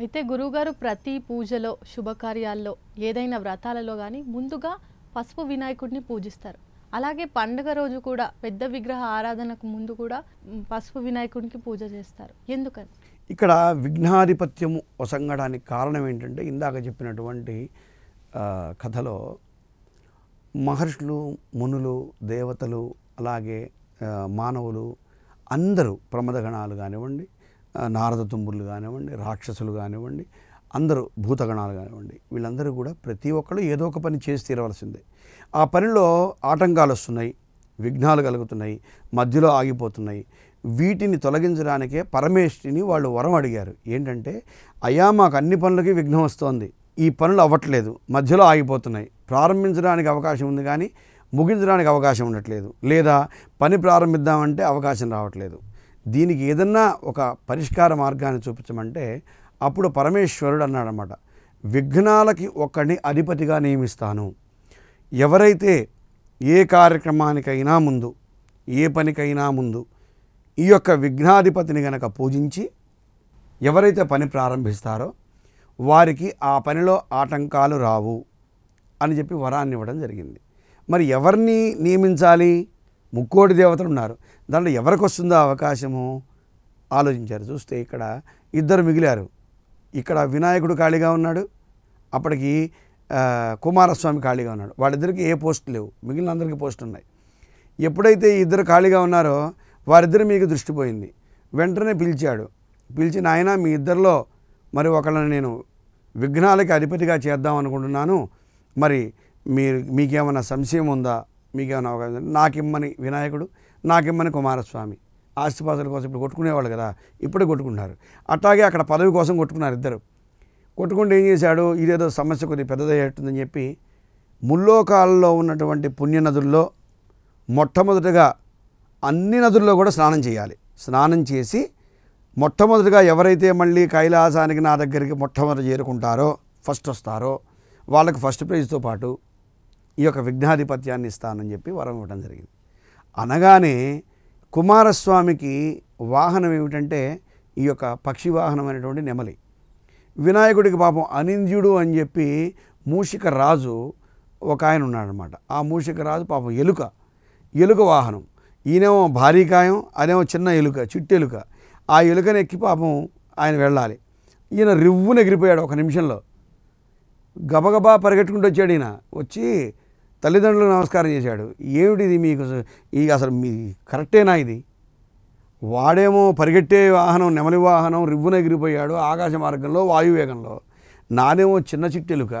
అయితే గురువుగారు ప్రతి పూజలో శుభకార్యాల్లో ఏదైనా వ్రతాలలో కానీ ముందుగా పసుపు వినాయకుడిని పూజిస్తారు అలాగే పండుగ రోజు కూడా పెద్ద విగ్రహ ఆరాధనకు ముందు కూడా పసుపు వినాయకుడికి పూజ చేస్తారు ఎందుకని ఇక్కడ విఘ్నాధిపత్యము వసంగడానికి కారణం ఏంటంటే ఇందాక చెప్పినటువంటి కథలో మహర్షులు మునులు దేవతలు అలాగే మానవులు అందరూ ప్రమదగణాలు కానివ్వండి నారద తుమ్ములు కానివ్వండి రాక్షసులు కానివ్వండి అందరూ భూతగణాలు కానివ్వండి వీళ్ళందరూ కూడా ప్రతి ఒక్కళ్ళు ఏదో ఒక పని చేసి తీరవలసిందే ఆ పనిలో ఆటంకాలు వస్తున్నాయి విఘ్నాలు కలుగుతున్నాయి మధ్యలో ఆగిపోతున్నాయి వీటిని తొలగించడానికే పరమేష్ఠిని వాళ్ళు వరం అడిగారు ఏంటంటే అయ్యా మాకు అన్ని పనులకి విఘ్నం వస్తోంది ఈ పనులు అవ్వట్లేదు మధ్యలో ఆగిపోతున్నాయి ప్రారంభించడానికి అవకాశం ఉంది కానీ ముగించడానికి అవకాశం ఉండట్లేదు లేదా పని ప్రారంభిద్దామంటే అవకాశం రావట్లేదు దీనికి ఏదన్నా ఒక పరిష్కార మార్గాన్ని చూపించమంటే అప్పుడు పరమేశ్వరుడు అన్నాడనమాట విఘ్నాలకి ఒక్కడిని అధిపతిగా నియమిస్తాను ఎవరైతే ఏ కార్యక్రమానికైనా ముందు ఏ పనికైనా ముందు ఈ యొక్క విఘ్నాధిపతిని గనక పూజించి ఎవరైతే పని ప్రారంభిస్తారో వారికి ఆ పనిలో ఆటంకాలు రావు అని చెప్పి వరాన్ని ఇవ్వడం జరిగింది మరి ఎవరిని నియమించాలి ముక్కోటి దేవతలు ఉన్నారు దాంట్లో ఎవరికి వస్తుందో అవకాశము ఆలోచించారు చూస్తే ఇక్కడ ఇద్దరు మిగిలారు ఇక్కడ వినాయకుడు ఖాళీగా ఉన్నాడు అప్పటికి కుమారస్వామి ఖాళీగా ఉన్నాడు వాళ్ళిద్దరికి ఏ పోస్ట్ లేవు మిగిలిన అందరికీ పోస్ట్ ఉన్నాయి ఎప్పుడైతే ఇద్దరు ఖాళీగా ఉన్నారో వారిద్దరు మీకు దృష్టిపోయింది వెంటనే పిలిచాడు పిలిచిన ఆయన మీ ఇద్దరిలో మరి ఒకళ్ళని నేను విఘ్నాలకి అధిపతిగా చేద్దాం అనుకుంటున్నాను మరి మీరు మీకేమైనా సంశయం ఉందా మీకేమైనా అవకాశం నాకిమ్మని వినాయకుడు నాకిమ్మని కుమారస్వామి ఆస్తిపాసుల కోసం ఇప్పుడు కొట్టుకునేవాళ్ళు కదా ఇప్పుడే కొట్టుకున్నారు అట్లాగే అక్కడ పదవి కోసం కొట్టుకున్నారు ఇద్దరు కొట్టుకుంటే ఏం చేశాడు ఇదేదో సమస్య కొద్దిగా పెద్దదయ్యేట్టుందని చెప్పి ముల్లోకాలలో ఉన్నటువంటి పుణ్యనదుల్లో మొట్టమొదటగా అన్ని నదుల్లో కూడా స్నానం చేయాలి స్నానం చేసి మొట్టమొదటిగా ఎవరైతే మళ్ళీ కైలాసానికి నా దగ్గరికి మొట్టమొదట చేరుకుంటారో ఫస్ట్ వస్తారో వాళ్ళకి ఫస్ట్ ప్రైజ్తో పాటు ఈ యొక్క విఘ్నాధిపత్యాన్ని ఇస్తానని చెప్పి వరం ఇవ్వడం జరిగింది అనగానే కుమారస్వామికి వాహనం ఏమిటంటే ఈ యొక్క పక్షి వాహనం అనేటువంటి నెమలి వినాయకుడికి పాపం అనింద్యుడు అని చెప్పి మూషిక రాజు ఒక ఆయన ఉన్నాడనమాట ఆ మూషిక రాజు పాపం ఎలుక ఎలుక వాహనం ఈయనేమో భారీకాయం అదేమో చిన్న ఎలుక చిట్టెలుక ఆ ఎలుకని ఎక్కి పాపం ఆయన వెళ్ళాలి ఈయన రివ్వునెగిరిపోయాడు ఎగిరిపోయాడు ఒక నిమిషంలో గబగబా పరిగెట్టుకుంటూ వచ్చాడు ఈయన వచ్చి తల్లిదండ్రులకు నమస్కారం చేశాడు ఇది మీకు ఈ అసలు మీ కరెక్టేనా ఇది వాడేమో పరిగెట్టే వాహనం నెమలి వాహనం రివ్వున ఎగిరిపోయాడు ఆకాశ మార్గంలో వాయువేగంలో నానేమో చిన్న చిట్టెలుక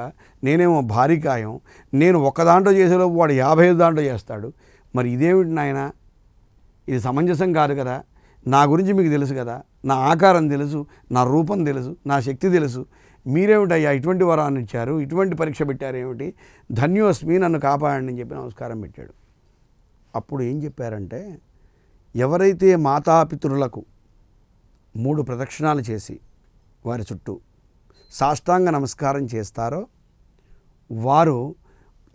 నేనేమో భారీ కాయం నేను ఒక్క దాంట్లో చేసేలోపు వాడు యాభై ఐదు దాంట్లో చేస్తాడు మరి ఇదేమిటి నాయన ఇది సమంజసం కాదు కదా నా గురించి మీకు తెలుసు కదా నా ఆకారం తెలుసు నా రూపం తెలుసు నా శక్తి తెలుసు మీరేమిటయ్యా ఇటువంటి వరాన్ని ఇచ్చారు ఇటువంటి పరీక్ష పెట్టారేమిటి ధన్యోస్మి నన్ను కాపాడండి అని చెప్పి నమస్కారం పెట్టాడు అప్పుడు ఏం చెప్పారంటే ఎవరైతే మాతాపితృలకు మూడు ప్రదక్షిణాలు చేసి వారి చుట్టూ సాష్టాంగ నమస్కారం చేస్తారో వారు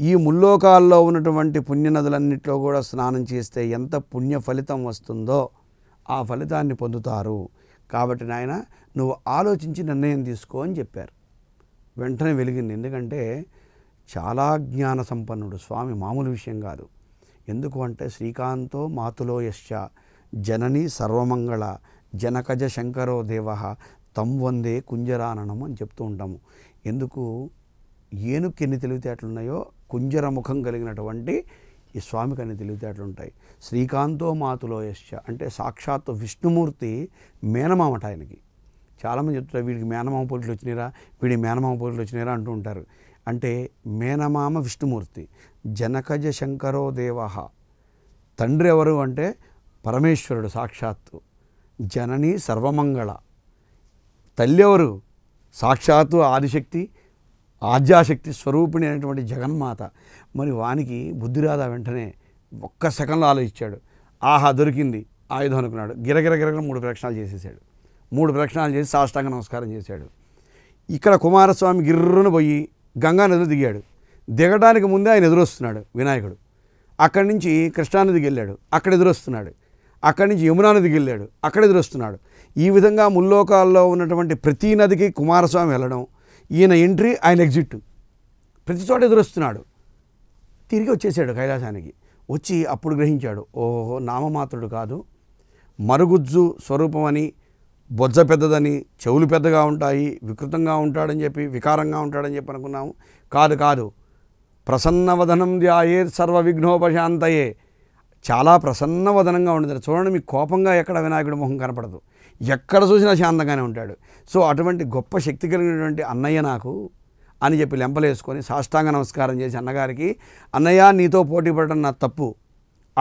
ఈ ముల్లోకాల్లో ఉన్నటువంటి పుణ్యనదులన్నింటిలో కూడా స్నానం చేస్తే ఎంత పుణ్య ఫలితం వస్తుందో ఆ ఫలితాన్ని పొందుతారు కాబట్టి నాయన నువ్వు ఆలోచించి నిర్ణయం తీసుకో అని చెప్పారు వెంటనే వెలిగింది ఎందుకంటే చాలా జ్ఞాన సంపన్నుడు స్వామి మామూలు విషయం కాదు ఎందుకు అంటే శ్రీకాంతో మాతులో యశ్చ జనని సర్వమంగళ జనకజ శంకరో దేవ తం వందే కుంజరాననం అని చెప్తూ ఉంటాము ఎందుకు ఏనుక్కి ఎన్ని తెలివితేటలున్నాయో కుంజర ముఖం కలిగినటువంటి ఈ స్వామికి అన్ని ఉంటాయి శ్రీకాంతో మాతులో యశ్చ అంటే సాక్షాత్తు విష్ణుమూర్తి మేనమామట ఆయనకి చాలామంది చెప్తారు వీడికి మేనమామ పోటీలు వచ్చినారా వీడి మేనమామ పోటీలు వచ్చినారా అంటూ ఉంటారు అంటే మేనమామ విష్ణుమూర్తి జనకజ శంకరో దేవ తండ్రి ఎవరు అంటే పరమేశ్వరుడు సాక్షాత్తు జనని సర్వమంగళ తల్లి ఎవరు సాక్షాత్తు ఆదిశక్తి ఆద్యాశక్తి స్వరూపిణి అనేటువంటి జగన్మాత మరి వానికి బుద్ధిరాధ వెంటనే ఒక్క సెకండ్లో ఆలోచించాడు ఆహా దొరికింది ఆయుధం అనుకున్నాడు గిరగిరగిరగ మూడు ప్రక్షణాలు చేసేసాడు మూడు ప్రక్షణాలు చేసి సాష్టాంగ నమస్కారం చేశాడు ఇక్కడ కుమారస్వామి గిర్రును పోయి గంగా నదిలో దిగాడు దిగడానికి ముందే ఆయన ఎదురొస్తున్నాడు వినాయకుడు అక్కడి నుంచి కృష్ణానదికి వెళ్ళాడు అక్కడ ఎదురొస్తున్నాడు అక్కడి నుంచి యమునా నదికి వెళ్ళాడు అక్కడ ఎదురొస్తున్నాడు ఈ విధంగా ముల్లోకాల్లో ఉన్నటువంటి ప్రతి నదికి కుమారస్వామి వెళ్ళడం ఈయన ఎంట్రీ ఆయన ఎగ్జిట్ ప్రతి చోట ఎదురొస్తున్నాడు తిరిగి వచ్చేసాడు కైలాసానికి వచ్చి అప్పుడు గ్రహించాడు ఓహో నామమాత్రుడు కాదు మరుగుజ్జు స్వరూపం అని బొజ్జ పెద్దదని చెవులు పెద్దగా ఉంటాయి వికృతంగా ఉంటాడని చెప్పి వికారంగా ఉంటాడని చెప్పి అనుకున్నాము కాదు కాదు ప్రసన్నవదనం ధ్యాయే సర్వ విఘ్నోపశాంతయే చాలా ప్రసన్నవదనంగా ఉండదు చూడండి మీకు కోపంగా ఎక్కడ వినాయకుడి మొహం కనపడదు ఎక్కడ చూసినా శాంతంగానే ఉంటాడు సో అటువంటి గొప్ప శక్తి కలిగినటువంటి అన్నయ్య నాకు అని చెప్పి లెంపలేసుకొని సాష్టాంగ నమస్కారం చేసి అన్నగారికి అన్నయ్య నీతో పోటీ పడడం నా తప్పు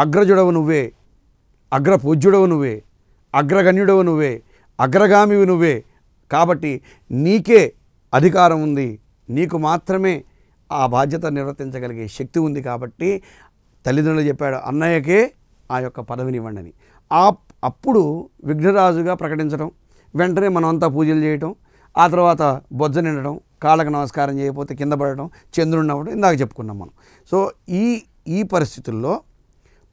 అగ్రజుడవు నువ్వే అగ్రపూజ్యుడవు నువ్వే అగ్రగణ్యుడవు నువ్వే అగ్రగామివి నువ్వే కాబట్టి నీకే అధికారం ఉంది నీకు మాత్రమే ఆ బాధ్యత నిర్వర్తించగలిగే శక్తి ఉంది కాబట్టి తల్లిదండ్రులు చెప్పాడు అన్నయ్యకే ఆ యొక్క పదవినివ్వండి ఆ అప్పుడు విఘ్నరాజుగా ప్రకటించడం వెంటనే మనం అంతా పూజలు చేయటం ఆ తర్వాత బొజ్జ నిండడం కాళ్ళకు నమస్కారం చేయకపోతే కింద పడడం చంద్రుడిని అవ్వడం ఇందాక చెప్పుకున్నాం మనం సో ఈ ఈ పరిస్థితుల్లో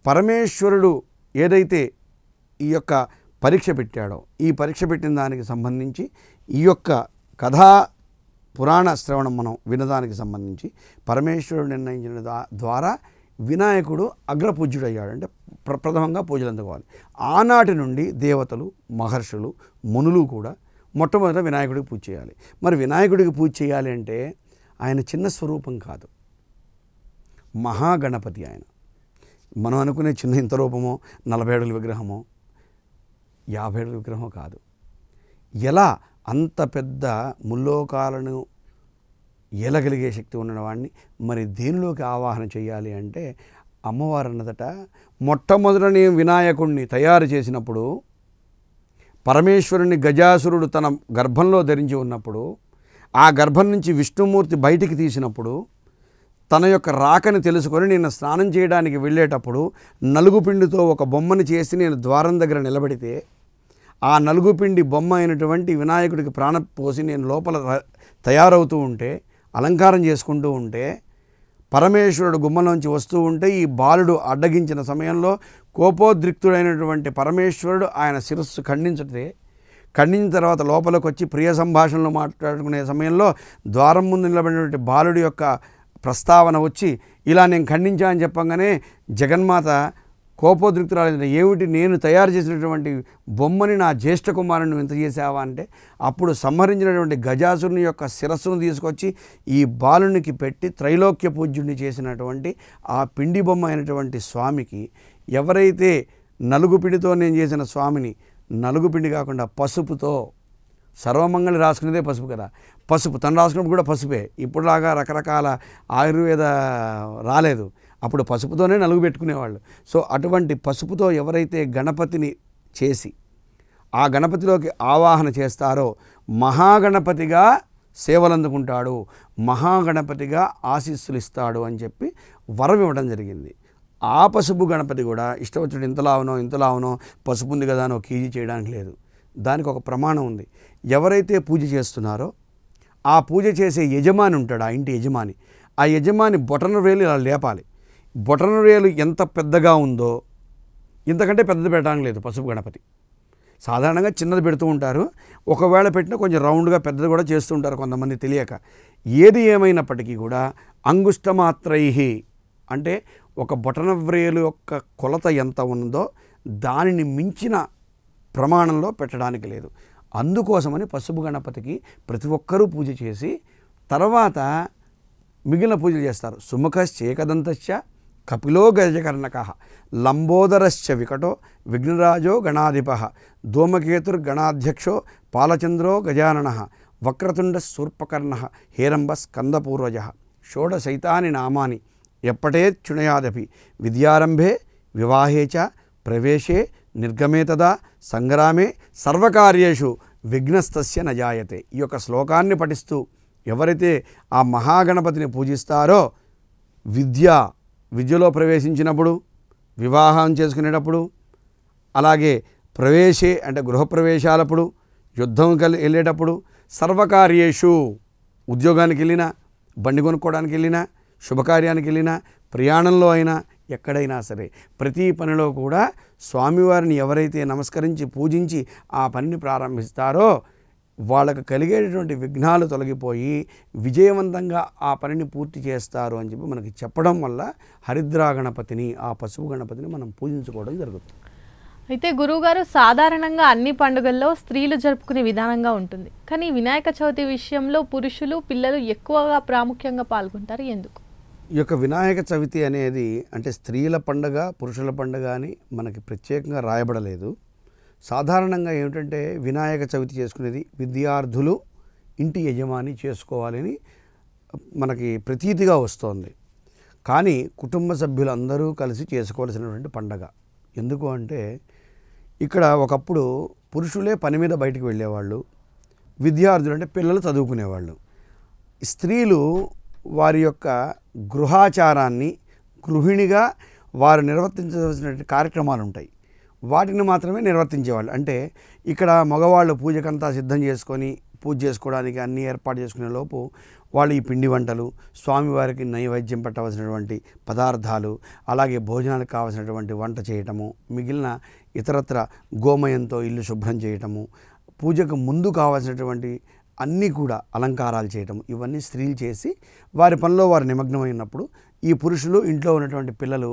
పరమేశ్వరుడు ఏదైతే ఈ యొక్క పరీక్ష పెట్టాడో ఈ పరీక్ష పెట్టిన దానికి సంబంధించి ఈ యొక్క కథా పురాణ శ్రవణం మనం వినదానికి సంబంధించి పరమేశ్వరుడు నిర్ణయించిన ద్వారా వినాయకుడు అగ్రపూజ్యుడయ్యాడు అంటే ప్ర ప్రథమంగా పూజలు అందుకోవాలి ఆనాటి నుండి దేవతలు మహర్షులు మునులు కూడా మొట్టమొదట వినాయకుడికి పూజ చేయాలి మరి వినాయకుడికి పూజ చేయాలి అంటే ఆయన చిన్న స్వరూపం కాదు మహాగణపతి ఆయన మనం అనుకునే చిన్న ఇంత రూపమో నలభై అడుగుల విగ్రహమో యాభై ఏడు విగ్రహం కాదు ఎలా అంత పెద్ద ముల్లోకాలను ఎలగలిగే శక్తి ఉన్నవాడిని మరి దేనిలోకి ఆవాహన చేయాలి అంటే అమ్మవారు అన్నదట మొట్టమొదట నేను వినాయకుణ్ణి తయారు చేసినప్పుడు పరమేశ్వరుని గజాసురుడు తన గర్భంలో ధరించి ఉన్నప్పుడు ఆ గర్భం నుంచి విష్ణుమూర్తి బయటికి తీసినప్పుడు తన యొక్క రాకని తెలుసుకొని నేను స్నానం చేయడానికి వెళ్ళేటప్పుడు నలుగుపిండితో ఒక బొమ్మను చేసి నేను ద్వారం దగ్గర నిలబడితే ఆ నలుగుపిండి బొమ్మ అయినటువంటి వినాయకుడికి ప్రాణ పోసి నేను లోపల తయారవుతూ ఉంటే అలంకారం చేసుకుంటూ ఉంటే పరమేశ్వరుడు గుమ్మలోంచి వస్తూ ఉంటే ఈ బాలుడు అడ్డగించిన సమయంలో కోపోద్రిక్తుడైనటువంటి పరమేశ్వరుడు ఆయన శిరస్సు ఖండించటే ఖండించిన తర్వాత లోపలికి వచ్చి ప్రియ సంభాషణలు మాట్లాడుకునే సమయంలో ద్వారం ముందు నిలబడినటువంటి బాలుడి యొక్క ప్రస్తావన వచ్చి ఇలా నేను ఖండించా అని చెప్పంగానే జగన్మాత కోపోద్రిక్తురాలైన ఏమిటి నేను తయారు చేసినటువంటి బొమ్మని నా జ్యేష్ఠ కుమారుని ఎంత చేసావా అంటే అప్పుడు సంహరించినటువంటి గజాసుని యొక్క శిరస్సును తీసుకొచ్చి ఈ బాలునికి పెట్టి త్రైలోక్య పూజ్యుడిని చేసినటువంటి ఆ పిండి బొమ్మ అయినటువంటి స్వామికి ఎవరైతే నలుగు పిండితో నేను చేసిన స్వామిని నలుగు పిండి కాకుండా పసుపుతో సర్వమంగళి రాసుకునేదే పసుపు కదా పసుపు తను రాసుకున్నప్పుడు కూడా పసుపే ఇప్పుడులాగా రకరకాల ఆయుర్వేద రాలేదు అప్పుడు పసుపుతోనే నలుగు పెట్టుకునేవాళ్ళు సో అటువంటి పసుపుతో ఎవరైతే గణపతిని చేసి ఆ గణపతిలోకి ఆవాహన చేస్తారో మహాగణపతిగా సేవలందుకుంటాడు మహాగణపతిగా ఆశీస్సులు ఇస్తాడు అని చెప్పి వరం ఇవ్వడం జరిగింది ఆ పసుపు గణపతి కూడా ఇష్టవచ్చుడు ఇంతలా అవునో ఇంతలా అవునో పసుపు ఉంది కదా అనో కీజీ చేయడానికి లేదు దానికి ఒక ప్రమాణం ఉంది ఎవరైతే పూజ చేస్తున్నారో ఆ పూజ చేసే యజమాని ఉంటాడు ఆ ఇంటి యజమాని ఆ యజమాని బొటన వేలు ఇలా లేపాలి బొటనవేలు ఎంత పెద్దగా ఉందో ఇంతకంటే పెద్దది పెట్టడానికి లేదు పసుపు గణపతి సాధారణంగా చిన్నది పెడుతూ ఉంటారు ఒకవేళ పెట్టినా కొంచెం రౌండ్గా పెద్దది కూడా చేస్తూ ఉంటారు కొంతమంది తెలియక ఏది ఏమైనప్పటికీ కూడా అంగుష్టమాత్రై అంటే ఒక బొటనవ్రేలు యొక్క కొలత ఎంత ఉందో దానిని మించిన ప్రమాణంలో పెట్టడానికి లేదు అందుకోసమని పసుపు గణపతికి ప్రతి ఒక్కరూ పూజ చేసి తర్వాత మిగిలిన పూజలు చేస్తారు చేకదంతశ్చ కపిలో గజకర్ణక లంబోదరశ్చ వికటో విఘ్నరాజో గణాధిప ధూమకేతుర్గణాధ్యక్షో పాలచంద్రో గజానన వక్రతుండ శూర్పకర్ణ హేరంబ స్కందపూర్వజ షోడశైతాని నామాని ఎప్పటే చుణయాదపి విద్యారంభే వివాహే చ ప్రవేశే నిర్గమే తదా సంగ్రామే సర్వకార్యేషు విఘ్నస్తస్య నజాయతే ఈ యొక్క శ్లోకాన్ని పఠిస్తూ ఎవరైతే ఆ మహాగణపతిని పూజిస్తారో విద్యా విద్యలో ప్రవేశించినప్పుడు వివాహం చేసుకునేటప్పుడు అలాగే ప్రవేశే అంటే గృహప్రవేశాలప్పుడు యుద్ధం కలి వెళ్ళేటప్పుడు సర్వకార్యేషు ఉద్యోగానికి వెళ్ళినా బండి కొనుక్కోవడానికి వెళ్ళినా శుభకార్యానికి వెళ్ళినా ప్రయాణంలో అయినా ఎక్కడైనా సరే ప్రతి పనిలో కూడా స్వామివారిని ఎవరైతే నమస్కరించి పూజించి ఆ పనిని ప్రారంభిస్తారో వాళ్ళకు కలిగేటటువంటి విఘ్నాలు తొలగిపోయి విజయవంతంగా ఆ పనిని పూర్తి చేస్తారు అని చెప్పి మనకి చెప్పడం వల్ల హరిద్రా గణపతిని ఆ పసుపు గణపతిని మనం పూజించుకోవడం జరుగుతుంది అయితే గురువుగారు సాధారణంగా అన్ని పండుగల్లో స్త్రీలు జరుపుకునే విధానంగా ఉంటుంది కానీ వినాయక చవితి విషయంలో పురుషులు పిల్లలు ఎక్కువగా ప్రాముఖ్యంగా పాల్గొంటారు ఎందుకు ఈ యొక్క వినాయక చవితి అనేది అంటే స్త్రీల పండుగ పురుషుల పండుగ అని మనకి ప్రత్యేకంగా రాయబడలేదు సాధారణంగా ఏమిటంటే వినాయక చవితి చేసుకునేది విద్యార్థులు ఇంటి యజమాని చేసుకోవాలని మనకి ప్రతీతిగా వస్తోంది కానీ కుటుంబ సభ్యులందరూ కలిసి చేసుకోవాల్సినటువంటి పండగ ఎందుకు అంటే ఇక్కడ ఒకప్పుడు పురుషులే పని మీద బయటికి వెళ్ళేవాళ్ళు విద్యార్థులు అంటే పిల్లలు చదువుకునేవాళ్ళు స్త్రీలు వారి యొక్క గృహాచారాన్ని గృహిణిగా వారు నిర్వర్తించవలసిన కార్యక్రమాలు ఉంటాయి వాటిని మాత్రమే నిర్వర్తించేవాళ్ళు అంటే ఇక్కడ మగవాళ్ళు పూజకంతా సిద్ధం చేసుకొని పూజ చేసుకోవడానికి అన్ని ఏర్పాటు చేసుకునే లోపు వాళ్ళు ఈ పిండి వంటలు స్వామివారికి నైవేద్యం పెట్టవలసినటువంటి పదార్థాలు అలాగే భోజనాలకు కావలసినటువంటి వంట చేయటము మిగిలిన ఇతరత్ర గోమయంతో ఇల్లు శుభ్రం చేయటము పూజకు ముందు కావాల్సినటువంటి అన్నీ కూడా అలంకారాలు చేయటం ఇవన్నీ స్త్రీలు చేసి వారి పనిలో వారు నిమగ్నమైనప్పుడు ఈ పురుషులు ఇంట్లో ఉన్నటువంటి పిల్లలు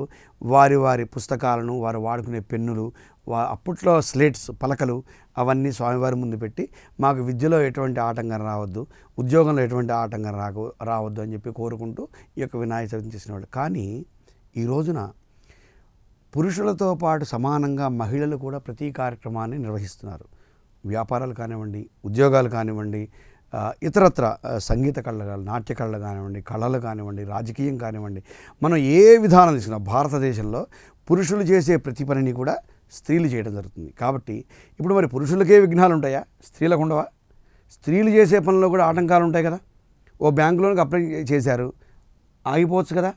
వారి వారి పుస్తకాలను వారు వాడుకునే పెన్నులు వా అప్పట్లో స్లేట్స్ పలకలు అవన్నీ స్వామివారి ముందు పెట్టి మాకు విద్యలో ఎటువంటి ఆటంకం రావద్దు ఉద్యోగంలో ఎటువంటి ఆటంకం రాకు రావద్దు అని చెప్పి కోరుకుంటూ ఈ యొక్క వినాయక చవితి చేసినవాళ్ళు కానీ ఈ రోజున పురుషులతో పాటు సమానంగా మహిళలు కూడా ప్రతి కార్యక్రమాన్ని నిర్వహిస్తున్నారు వ్యాపారాలు కానివ్వండి ఉద్యోగాలు కానివ్వండి ఇతరత్ర సంగీత కళలు కానీ నాట్య కళలు కానివ్వండి కళలు కానివ్వండి రాజకీయం కానివ్వండి మనం ఏ విధానం తీసుకున్నా భారతదేశంలో పురుషులు చేసే ప్రతి పనిని కూడా స్త్రీలు చేయడం జరుగుతుంది కాబట్టి ఇప్పుడు మరి పురుషులకే విఘ్నాలు ఉంటాయా స్త్రీలకు ఉండవా స్త్రీలు చేసే పనిలో కూడా ఆటంకాలు ఉంటాయి కదా ఓ బ్యాంకులోనికి అప్లై చేశారు ఆగిపోవచ్చు కదా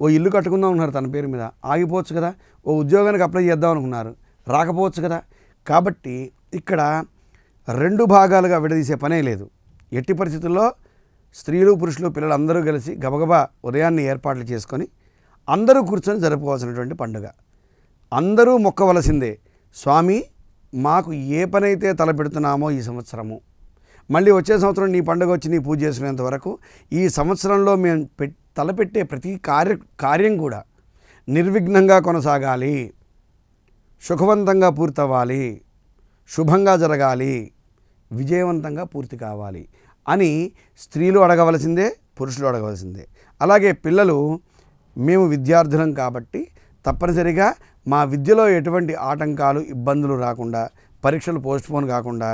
ఓ ఇల్లు కట్టుకుందాం ఉన్నారు తన పేరు మీద ఆగిపోవచ్చు కదా ఓ ఉద్యోగానికి అప్లై చేద్దాం అనుకున్నారు రాకపోవచ్చు కదా కాబట్టి ఇక్కడ రెండు భాగాలుగా విడదీసే పనే లేదు ఎట్టి పరిస్థితుల్లో స్త్రీలు పురుషులు పిల్లలు అందరూ కలిసి గబగబా ఉదయాన్నే ఏర్పాట్లు చేసుకొని అందరూ కూర్చొని జరుపుకోవాల్సినటువంటి పండుగ అందరూ మొక్కవలసిందే స్వామి మాకు ఏ పనైతే తలపెడుతున్నామో ఈ సంవత్సరము మళ్ళీ వచ్చే సంవత్సరం నీ పండుగ వచ్చి నీ పూజ చేసుకునేంత వరకు ఈ సంవత్సరంలో మేము పె తలపెట్టే ప్రతి కార్య కార్యం కూడా నిర్విఘ్నంగా కొనసాగాలి సుఖవంతంగా పూర్తవ్వాలి శుభంగా జరగాలి విజయవంతంగా పూర్తి కావాలి అని స్త్రీలు అడగవలసిందే పురుషులు అడగవలసిందే అలాగే పిల్లలు మేము విద్యార్థులం కాబట్టి తప్పనిసరిగా మా విద్యలో ఎటువంటి ఆటంకాలు ఇబ్బందులు రాకుండా పరీక్షలు పోస్ట్పోన్ కాకుండా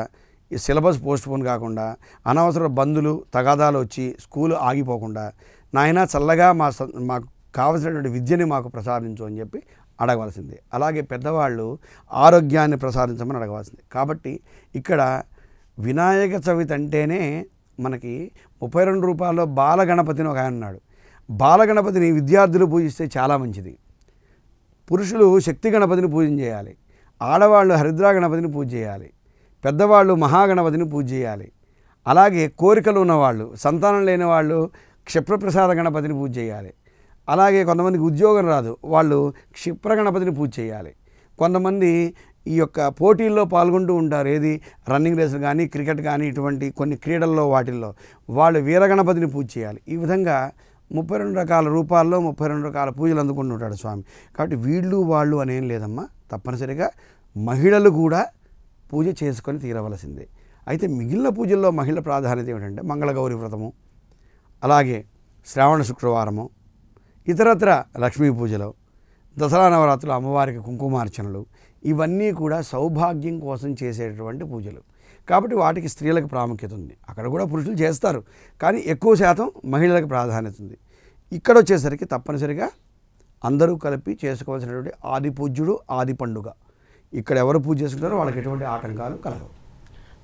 ఈ సిలబస్ పోస్ట్పోన్ కాకుండా అనవసర బంధులు తగాదాలు వచ్చి స్కూల్ ఆగిపోకుండా నాయన చల్లగా మా మాకు కావలసినటువంటి విద్యని మాకు ప్రసాదించు అని చెప్పి అడగవలసింది అలాగే పెద్దవాళ్ళు ఆరోగ్యాన్ని ప్రసాదించమని అడగవలసింది కాబట్టి ఇక్కడ వినాయక చవితి అంటేనే మనకి ముప్పై రెండు రూపాయల్లో బాలగణపతిని ఒక ఆయన ఉన్నాడు బాలగణపతిని విద్యార్థులు పూజిస్తే చాలా మంచిది పురుషులు శక్తి గణపతిని పూజ చేయాలి ఆడవాళ్ళు హరిద్రా గణపతిని పూజ చేయాలి పెద్దవాళ్ళు మహాగణపతిని పూజ చేయాలి అలాగే కోరికలు ఉన్నవాళ్ళు సంతానం లేని వాళ్ళు క్షిప్రప్రసాద గణపతిని పూజ చేయాలి అలాగే కొంతమందికి ఉద్యోగం రాదు వాళ్ళు క్షిప్ర గణపతిని పూజ చేయాలి కొంతమంది ఈ యొక్క పోటీల్లో పాల్గొంటూ ఉంటారు ఏది రన్నింగ్ రేసులు కానీ క్రికెట్ కానీ ఇటువంటి కొన్ని క్రీడల్లో వాటిల్లో వాళ్ళు వీరగణపతిని పూజ చేయాలి ఈ విధంగా ముప్పై రెండు రకాల రూపాల్లో ముప్పై రెండు రకాల పూజలు అందుకుంటుంటాడు స్వామి కాబట్టి వీళ్ళు వాళ్ళు అనేం లేదమ్మా తప్పనిసరిగా మహిళలు కూడా పూజ చేసుకొని తీరవలసిందే అయితే మిగిలిన పూజల్లో మహిళ ప్రాధాన్యత ఏమిటంటే మంగళగౌరి వ్రతము అలాగే శ్రావణ శుక్రవారము ఇతరత్ర లక్ష్మీ పూజలు దసరా నవరాత్రులు అమ్మవారికి కుంకుమార్చనలు ఇవన్నీ కూడా సౌభాగ్యం కోసం చేసేటటువంటి పూజలు కాబట్టి వాటికి స్త్రీలకు ప్రాముఖ్యత ఉంది అక్కడ కూడా పురుషులు చేస్తారు కానీ ఎక్కువ శాతం మహిళలకు ప్రాధాన్యత ఉంది ఇక్కడ వచ్చేసరికి తప్పనిసరిగా అందరూ కలిపి చేసుకోవాల్సినటువంటి ఆది పూజ్యుడు ఆది పండుగ ఇక్కడ ఎవరు పూజ చేసుకుంటారో వాళ్ళకి ఎటువంటి ఆటంకాలు కలగవు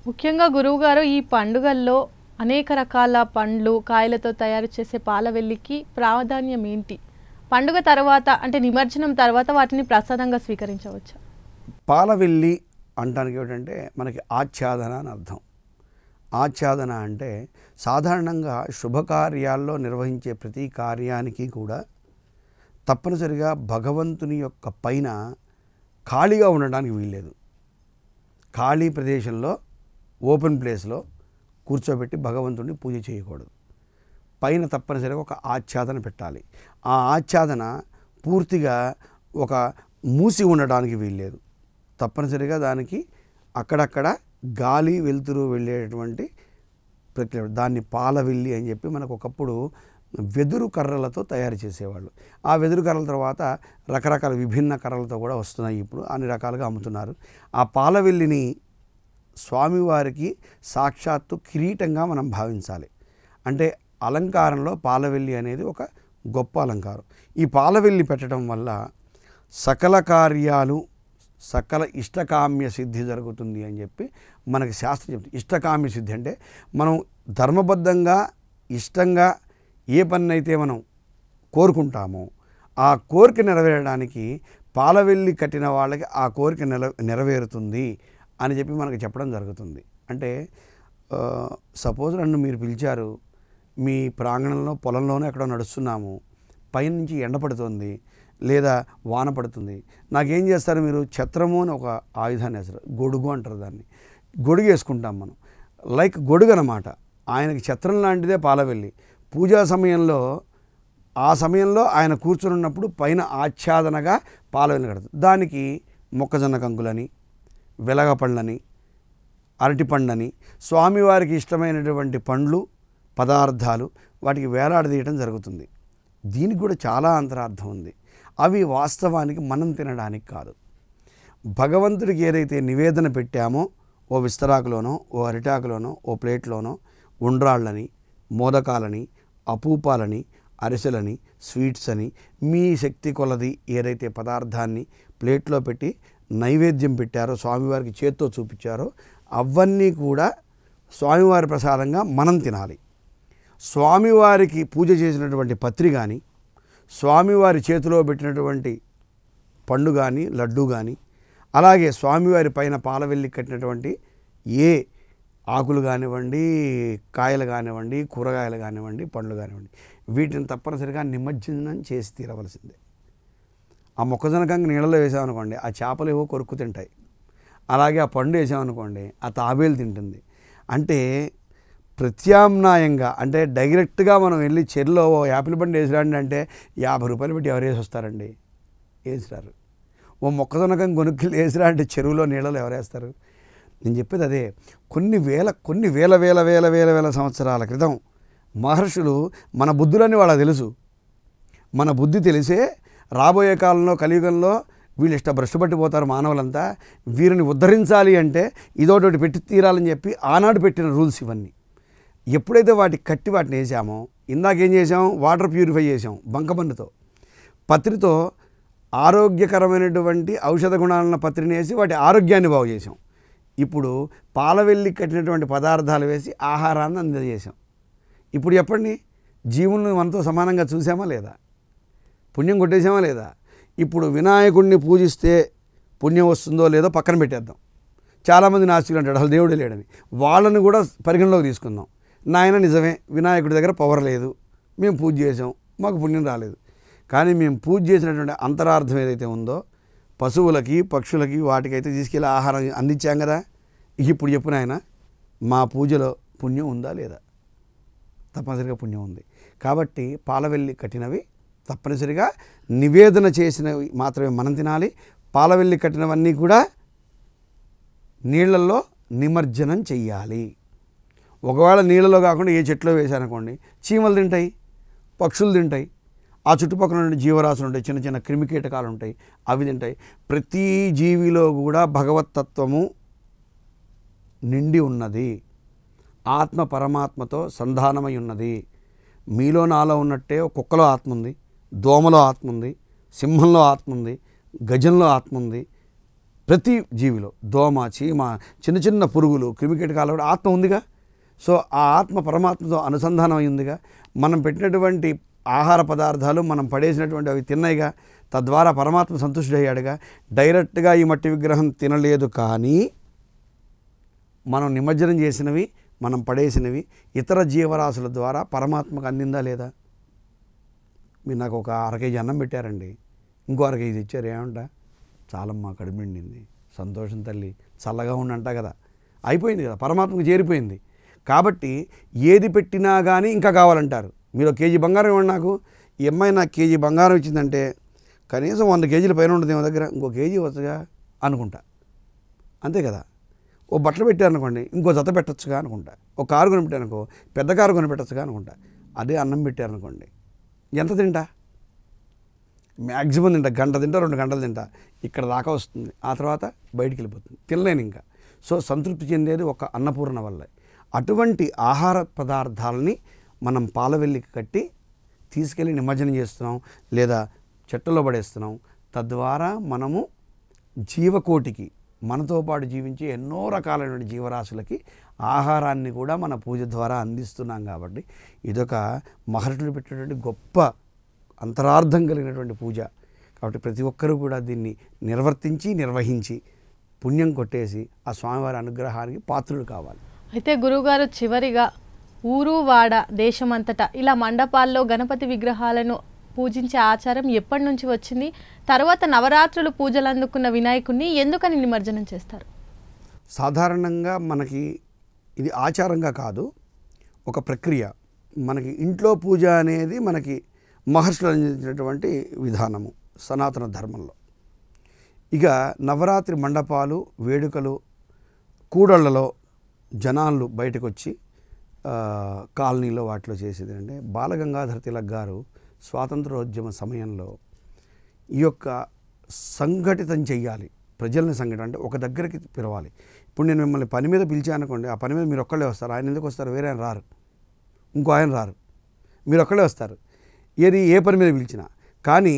ముఖ్యంగా గురువుగారు ఈ పండుగల్లో అనేక రకాల పండ్లు కాయలతో తయారు చేసే పాల వెల్లికి ప్రాధాన్యం ఏంటి పండుగ తర్వాత అంటే నిమజ్జనం తర్వాత వాటిని ప్రసాదంగా స్వీకరించవచ్చు పాలవెల్లి అంటానికి ఏమిటంటే మనకి ఆచ్ఛాదన అని అర్థం ఆచ్ఛాదన అంటే సాధారణంగా శుభకార్యాల్లో నిర్వహించే ప్రతి కార్యానికి కూడా తప్పనిసరిగా భగవంతుని యొక్క పైన ఖాళీగా ఉండడానికి వీల్లేదు ఖాళీ ప్రదేశంలో ఓపెన్ ప్లేస్లో కూర్చోబెట్టి భగవంతుడిని పూజ చేయకూడదు పైన తప్పనిసరిగా ఒక ఆచ్ఛాదన పెట్టాలి ఆ ఆచ్ఛాదన పూర్తిగా ఒక మూసి ఉండడానికి వీల్లేదు తప్పనిసరిగా దానికి అక్కడక్కడ గాలి వెలుతురు వెళ్ళేటటువంటి ప్రక్రియ దాన్ని పాలవిల్లి అని చెప్పి మనకు ఒకప్పుడు వెదురు కర్రలతో తయారు చేసేవాళ్ళు ఆ వెదురు కర్రల తర్వాత రకరకాల విభిన్న కర్రలతో కూడా వస్తున్నాయి ఇప్పుడు అన్ని రకాలుగా అమ్ముతున్నారు ఆ పాలవెల్లిని స్వామివారికి సాక్షాత్తు కిరీటంగా మనం భావించాలి అంటే అలంకారంలో పాలవెల్లి అనేది ఒక గొప్ప అలంకారం ఈ పాలవెల్లి పెట్టడం వల్ల సకల కార్యాలు సకల ఇష్టకామ్య సిద్ధి జరుగుతుంది అని చెప్పి మనకి శాస్త్రం చెప్తుంది ఇష్టకామ్య సిద్ధి అంటే మనం ధర్మబద్ధంగా ఇష్టంగా ఏ పన్నైతే మనం కోరుకుంటామో ఆ కోరిక నెరవేరడానికి పాలవెల్లి కట్టిన వాళ్ళకి ఆ కోరిక నెరవేరుతుంది అని చెప్పి మనకు చెప్పడం జరుగుతుంది అంటే సపోజ్ నన్ను మీరు పిలిచారు మీ ప్రాంగణంలో పొలంలోనే ఎక్కడో నడుస్తున్నాము పైనుంచి ఎండ పడుతుంది లేదా వాన పడుతుంది నాకేం చేస్తారు మీరు ఛత్రము అని ఒక ఆయుధాన్ని వేస్తారు గొడుగు అంటారు దాన్ని గొడుగు వేసుకుంటాం మనం లైక్ గొడుగు అనమాట ఆయనకి ఛత్రం లాంటిదే పాలవెల్లి పూజా సమయంలో ఆ సమయంలో ఆయన ఉన్నప్పుడు పైన ఆచ్ఛాదనగా పాలవెల్లి కడుతుంది దానికి మొక్కజొన్న కంకులని వెలగ పండ్లని అరటి పండ్లని స్వామివారికి ఇష్టమైనటువంటి పండ్లు పదార్థాలు వాటికి వేలాడదీయటం జరుగుతుంది దీనికి కూడా చాలా అంతరార్థం ఉంది అవి వాస్తవానికి మనం తినడానికి కాదు భగవంతుడికి ఏదైతే నివేదన పెట్టామో ఓ విస్తరాకులోనో ఓ అరిటాకులోనో ఓ ప్లేట్లోనో ఉండ్రాళ్ళని మోదకాలని అపూపాలని అరిసెలని స్వీట్స్ అని మీ శక్తి కొలది ఏదైతే పదార్థాన్ని ప్లేట్లో పెట్టి నైవేద్యం పెట్టారో స్వామివారికి చేత్తో చూపించారో అవన్నీ కూడా స్వామివారి ప్రసాదంగా మనం తినాలి స్వామివారికి పూజ చేసినటువంటి పత్రి కానీ స్వామివారి చేతిలో పెట్టినటువంటి పండు కానీ లడ్డు కానీ అలాగే స్వామివారి పైన పాలవెల్లి కట్టినటువంటి ఏ ఆకులు కానివ్వండి కాయలు కానివ్వండి కూరగాయలు కానివ్వండి పండ్లు కానివ్వండి వీటిని తప్పనిసరిగా నిమజ్జనం చేసి తీరవలసిందే ఆ మొక్కజొన్న నీళ్ళలో వేసామనుకోండి ఆ చేపలు ఏవో కొరుక్కు తింటాయి అలాగే ఆ పండు వేసామనుకోండి ఆ తాబేలు తింటుంది అంటే ప్రత్యామ్నాయంగా అంటే డైరెక్ట్గా మనం వెళ్ళి చెరులో యాపిల్ బండి వేసిరండి అంటే యాభై రూపాయలు పెట్టి ఎవరు వస్తారండి వేసిరారు ఓ మొక్కజొన్నకం కొనుక్కి వేసిరా అంటే చెరువులో నీళ్ళలో ఎవరేస్తారు నేను చెప్పేది అదే కొన్ని వేల కొన్ని వేల వేల వేల వేల వేల సంవత్సరాల క్రితం మహర్షులు మన బుద్ధులని వాళ్ళ తెలుసు మన బుద్ధి తెలిసే రాబోయే కాలంలో కలియుగంలో వీళ్ళు ఇష్ట పట్టిపోతారు మానవులంతా వీరిని ఉద్ధరించాలి అంటే ఇదోటి పెట్టి తీరాలని చెప్పి ఆనాడు పెట్టిన రూల్స్ ఇవన్నీ ఎప్పుడైతే వాటి కట్టి వాటిని వేసామో ఇందాకేం చేసాం వాటర్ ప్యూరిఫై చేసాం బంకమన్నుతో పత్రితో ఆరోగ్యకరమైనటువంటి ఔషధ గుణాలను పత్రిని వేసి వాటి ఆరోగ్యాన్ని బాగు చేసాం ఇప్పుడు పాలవెల్లి కట్టినటువంటి పదార్థాలు వేసి ఆహారాన్ని అందజేసాం ఇప్పుడు చెప్పండి జీవులను మనతో సమానంగా చూసామా లేదా పుణ్యం కొట్టేసామా లేదా ఇప్పుడు వినాయకుడిని పూజిస్తే పుణ్యం వస్తుందో లేదో పక్కన పెట్టేద్దాం చాలామంది నాస్తికులు అంటాడు అసలు దేవుడు లేడని వాళ్ళని కూడా పరిగణలోకి తీసుకుందాం నాయన నిజమే వినాయకుడి దగ్గర పవర్ లేదు మేము పూజ చేసాం మాకు పుణ్యం రాలేదు కానీ మేము పూజ చేసినటువంటి అంతరార్థం ఏదైతే ఉందో పశువులకి పక్షులకి వాటికైతే తీసుకెళ్ళి ఆహారం అందించాం కదా ఇప్పుడు చెప్పిన ఆయన మా పూజలో పుణ్యం ఉందా లేదా తప్పనిసరిగా పుణ్యం ఉంది కాబట్టి పాలవెల్లి కట్టినవి తప్పనిసరిగా నివేదన చేసినవి మాత్రమే మనం తినాలి పాలవెల్లి కట్టినవన్నీ కూడా నీళ్లల్లో నిమజ్జనం చెయ్యాలి ఒకవేళ నీళ్ళలో కాకుండా ఏ చెట్లో వేశానుకోండి చీమలు తింటాయి పక్షులు తింటాయి ఆ చుట్టుపక్కల ఉండే జీవరాశులు ఉంటాయి చిన్న చిన్న క్రిమికీటకాలు ఉంటాయి అవి తింటాయి ప్రతి జీవిలో కూడా భగవతత్వము నిండి ఉన్నది ఆత్మ పరమాత్మతో సంధానమై ఉన్నది మీలో నాలో ఉన్నట్టే కుక్కలో ఆత్మ ఉంది దోమలో ఆత్మ ఉంది సింహంలో ఆత్మ ఉంది గజంలో ఆత్మ ఉంది ప్రతి జీవిలో దోమ చీమ చిన్న చిన్న పురుగులు క్రిమికీటకాలు కూడా ఆత్మ ఉందిగా సో ఆ ఆత్మ పరమాత్మతో అనుసంధానం అయిందిగా మనం పెట్టినటువంటి ఆహార పదార్థాలు మనం పడేసినటువంటి అవి తిన్నాయిగా తద్వారా పరమాత్మ సంతుష్టుడయ్యాడుగా డైరెక్ట్గా ఈ మట్టి విగ్రహం తినలేదు కానీ మనం నిమజ్జనం చేసినవి మనం పడేసినవి ఇతర జీవరాశుల ద్వారా పరమాత్మకు అందిందా లేదా మీరు నాకు ఒక అర కేజీ అన్నం పెట్టారండి ఇంకో అర కేజీ ఇచ్చారు ఏమంటా చాలా మా కడుమిండింది సంతోషం తల్లి చల్లగా ఉండి అంటా కదా అయిపోయింది కదా పరమాత్మకు చేరిపోయింది కాబట్టి ఏది పెట్టినా కానీ ఇంకా కావాలంటారు మీరు కేజీ బంగారం ఇవ్వండి నాకు ఈ అమ్మాయి నాకు కేజీ బంగారం ఇచ్చిందంటే కనీసం వంద కేజీల పైన ఉండదు ఏమో దగ్గర ఇంకో కేజీ వచ్చగా అనుకుంటా అంతే కదా ఓ బట్టలు పెట్టారనుకోండి ఇంకో జత పెట్టచ్చుగా అనుకుంటా ఒక కారు కొనిపెట్టారనుకో పెద్ద కారు కొనిపెట్టచ్చుగా అనుకుంటా అదే అన్నం పెట్టారనుకోండి ఎంత తింటా మ్యాక్సిమం తింటా గంట తింటా రెండు గంటలు తింటా ఇక్కడ దాకా వస్తుంది ఆ తర్వాత బయటికి వెళ్ళిపోతుంది తినలేను ఇంకా సో సంతృప్తి చెందేది ఒక అన్నపూర్ణ వల్లే అటువంటి ఆహార పదార్థాలని మనం పాలవెల్లికి కట్టి తీసుకెళ్ళి నిమజ్జనం చేస్తున్నాం లేదా చెట్టులో పడేస్తున్నాం తద్వారా మనము జీవకోటికి మనతో పాటు జీవించే ఎన్నో రకాలైన జీవరాశులకి ఆహారాన్ని కూడా మన పూజ ద్వారా అందిస్తున్నాం కాబట్టి ఇదొక మహర్షులు పెట్టేటువంటి గొప్ప అంతరార్థం కలిగినటువంటి పూజ కాబట్టి ప్రతి ఒక్కరూ కూడా దీన్ని నిర్వర్తించి నిర్వహించి పుణ్యం కొట్టేసి ఆ స్వామివారి అనుగ్రహానికి పాత్రులు కావాలి అయితే గురువుగారు చివరిగా ఊరు వాడ దేశమంతటా ఇలా మండపాల్లో గణపతి విగ్రహాలను పూజించే ఆచారం ఎప్పటి నుంచి వచ్చింది తర్వాత నవరాత్రులు పూజలు అందుకున్న వినాయకుడిని ఎందుకని నిమజ్జనం చేస్తారు సాధారణంగా మనకి ఇది ఆచారంగా కాదు ఒక ప్రక్రియ మనకి ఇంట్లో పూజ అనేది మనకి మహర్షులు అందించినటువంటి విధానము సనాతన ధర్మంలో ఇక నవరాత్రి మండపాలు వేడుకలు కూడళ్లలో జనాలు బయటకు వచ్చి కాలనీలో వాటిలో చేసేది అంటే బాలగంగాధర తిలక్ గారు స్వాతంత్రోద్యమ సమయంలో ఈ యొక్క సంఘటితం చెయ్యాలి ప్రజల్ని సంఘటన అంటే ఒక దగ్గరికి పిలవాలి ఇప్పుడు నేను మిమ్మల్ని పని మీద పిలిచానుకోండి ఆ పని మీద మీరు ఒక్కళ్ళే వస్తారు ఆయన ఎందుకు వస్తారు వేరే ఆయన రారు ఇంకో ఆయన రారు మీరు ఒక్కళ్ళే వస్తారు ఏది ఏ పని మీద పిలిచినా కానీ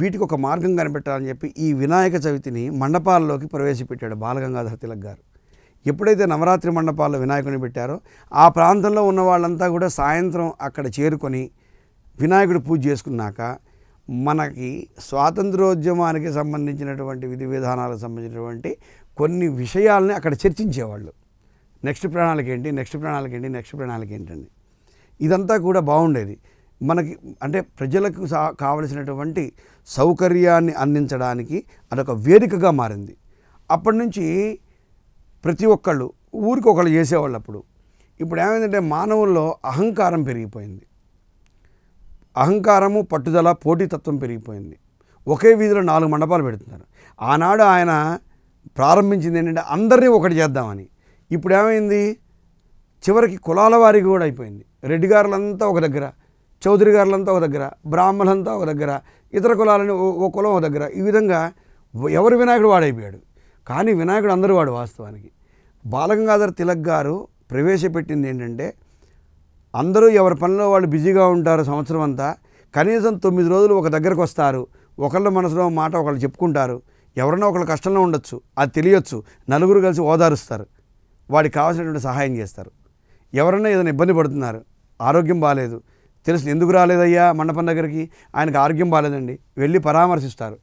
వీటికి ఒక మార్గం కనిపెట్టాలని చెప్పి ఈ వినాయక చవితిని మండపాల్లోకి ప్రవేశపెట్టాడు బాలగంగాధర తిలక్ గారు ఎప్పుడైతే నవరాత్రి మండపాల్లో వినాయకుని పెట్టారో ఆ ప్రాంతంలో ఉన్న వాళ్ళంతా కూడా సాయంత్రం అక్కడ చేరుకొని వినాయకుడు పూజ చేసుకున్నాక మనకి స్వాతంత్రోద్యమానికి సంబంధించినటువంటి విధి విధానాలకు సంబంధించినటువంటి కొన్ని విషయాలని అక్కడ చర్చించేవాళ్ళు నెక్స్ట్ ప్రణాళిక ఏంటి నెక్స్ట్ ప్రణాళిక ఏంటి నెక్స్ట్ ప్రణాళిక ఏంటండి ఇదంతా కూడా బాగుండేది మనకి అంటే ప్రజలకు కావలసినటువంటి సౌకర్యాన్ని అందించడానికి అదొక వేదికగా మారింది అప్పటి నుంచి ప్రతి ఒక్కళ్ళు ఊరికి ఒకళ్ళు చేసేవాళ్ళు అప్పుడు ఇప్పుడు ఏమైందంటే మానవుల్లో అహంకారం పెరిగిపోయింది అహంకారము పట్టుదల పోటీతత్వం పెరిగిపోయింది ఒకే వీధిలో నాలుగు మండపాలు పెడుతున్నారు ఆనాడు ఆయన ప్రారంభించింది ఏంటంటే అందరినీ ఒకటి చేద్దామని ఇప్పుడు ఏమైంది చివరికి కులాల వారికి కూడా అయిపోయింది రెడ్డి గారులంతా ఒక దగ్గర చౌదరి గారులంతా ఒక దగ్గర బ్రాహ్మణులంతా ఒక దగ్గర ఇతర కులాలని ఓ కులం ఒక దగ్గర ఈ విధంగా ఎవరి వినాయకుడు వాడైపోయాడు కానీ వినాయకుడు అందరూ వాడు వాస్తవానికి బాలగంగాధర తిలక్ గారు ప్రవేశపెట్టింది ఏంటంటే అందరూ ఎవరి పనిలో వాళ్ళు బిజీగా ఉంటారు సంవత్సరం అంతా కనీసం తొమ్మిది రోజులు ఒక దగ్గరకు వస్తారు ఒకళ్ళ మనసులో మాట ఒకళ్ళు చెప్పుకుంటారు ఎవరన్నా ఒకళ్ళు కష్టంలో ఉండొచ్చు అది తెలియచ్చు నలుగురు కలిసి ఓదారుస్తారు వాడికి కావాల్సినటువంటి సహాయం చేస్తారు ఎవరన్నా ఏదైనా ఇబ్బంది పడుతున్నారు ఆరోగ్యం బాగాలేదు తెలుసు ఎందుకు రాలేదయ్యా మండపం దగ్గరికి ఆయనకు ఆరోగ్యం బాగాలేదండి వెళ్ళి పరామర్శిస్తారు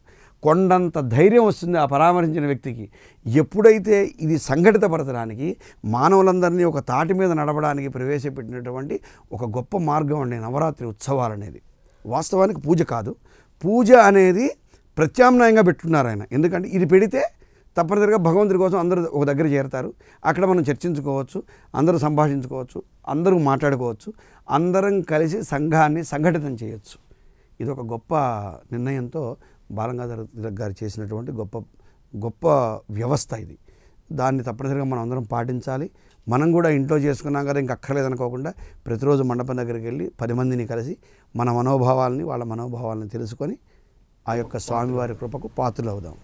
కొండంత ధైర్యం వస్తుంది ఆ పరామర్శించిన వ్యక్తికి ఎప్పుడైతే ఇది సంఘటితపరచడానికి మానవులందరినీ ఒక తాటి మీద నడవడానికి ప్రవేశపెట్టినటువంటి ఒక గొప్ప మార్గం అండి నవరాత్రి ఉత్సవాలు అనేది వాస్తవానికి పూజ కాదు పూజ అనేది ప్రత్యామ్నాయంగా పెట్టున్నారు ఆయన ఎందుకంటే ఇది పెడితే తప్పనిసరిగా భగవంతుడి కోసం అందరూ ఒక దగ్గర చేరతారు అక్కడ మనం చర్చించుకోవచ్చు అందరూ సంభాషించుకోవచ్చు అందరూ మాట్లాడుకోవచ్చు అందరం కలిసి సంఘాన్ని సంఘటితం చేయొచ్చు ఇది ఒక గొప్ప నిర్ణయంతో బాలంగాధర తిలక్ గారు చేసినటువంటి గొప్ప గొప్ప వ్యవస్థ ఇది దాన్ని తప్పనిసరిగా మనం అందరం పాటించాలి మనం కూడా ఇంట్లో చేసుకున్నాం కదా ఇంక అక్కర్లేదనుకోకుండా ప్రతిరోజు మండపం దగ్గరికి వెళ్ళి పది మందిని కలిసి మన మనోభావాలని వాళ్ళ మనోభావాలను తెలుసుకొని ఆ యొక్క స్వామివారి కృపకు పాత్రలు అవుదాం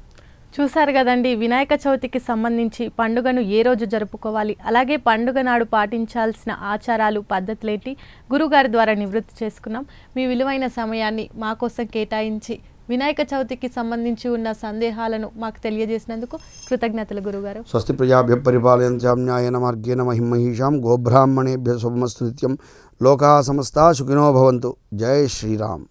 చూశారు కదండి వినాయక చవితికి సంబంధించి పండుగను ఏ రోజు జరుపుకోవాలి అలాగే పండుగ నాడు పాటించాల్సిన ఆచారాలు పద్ధతులేంటి గురుగారి ద్వారా నివృత్తి చేసుకున్నాం మీ విలువైన సమయాన్ని మా కోసం కేటాయించి వినాయక చవితికి సంబంధించి ఉన్న సందేహాలను మాకు తెలియజేసినందుకు కృతజ్ఞతలు గురుగారు స్వస్తి ప్రజాభ్య పరిపాలయంత్యాం న్యాయన మార్గేణ మహిమహిషాం గోబ్రాహ్మణేభ్య శుభమస్తు నిత్యం లోకా సమస్త సుఖినో భవంతు జయ శ్రీరామ్